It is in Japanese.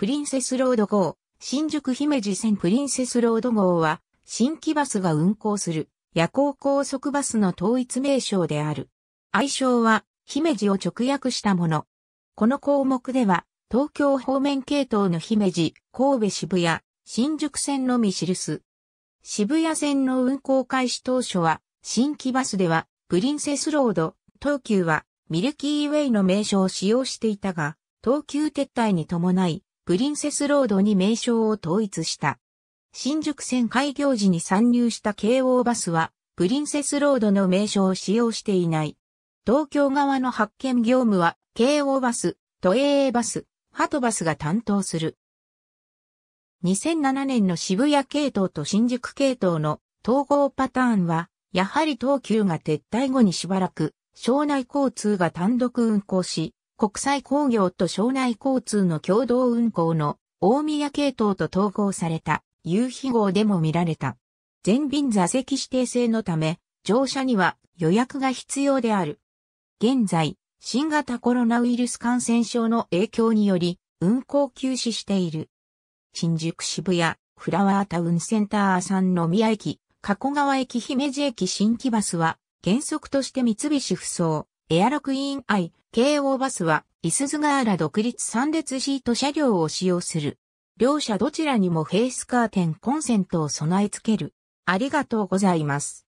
プリンセスロード号、新宿姫路線プリンセスロード号は、新規バスが運行する夜行高速バスの統一名称である。愛称は、姫路を直訳したもの。この項目では、東京方面系統の姫路、神戸渋谷、新宿線のみ記す。渋谷線の運行開始当初は、新規バスでは、プリンセスロード、東急は、ミルキーウェイの名称を使用していたが、東急撤退に伴い、プリンセスロードに名称を統一した。新宿線開業時に参入した京王バスは、プリンセスロードの名称を使用していない。東京側の発見業務は、京王バス、都営バス、ハトバスが担当する。2007年の渋谷系統と新宿系統の統合パターンは、やはり東急が撤退後にしばらく、省内交通が単独運行し、国際工業と省内交通の共同運行の大宮系統と統合された夕日号でも見られた。全便座席指定制のため、乗車には予約が必要である。現在、新型コロナウイルス感染症の影響により、運行休止している。新宿渋谷、フラワータウンセンターさんの宮駅、加古川駅姫路駅新木バスは、原則として三菱不走、エアロクイーン I、京王バスは、イスズガーラ独立3列シート車両を使用する。両者どちらにもフェイスカーテンコンセントを備え付ける。ありがとうございます。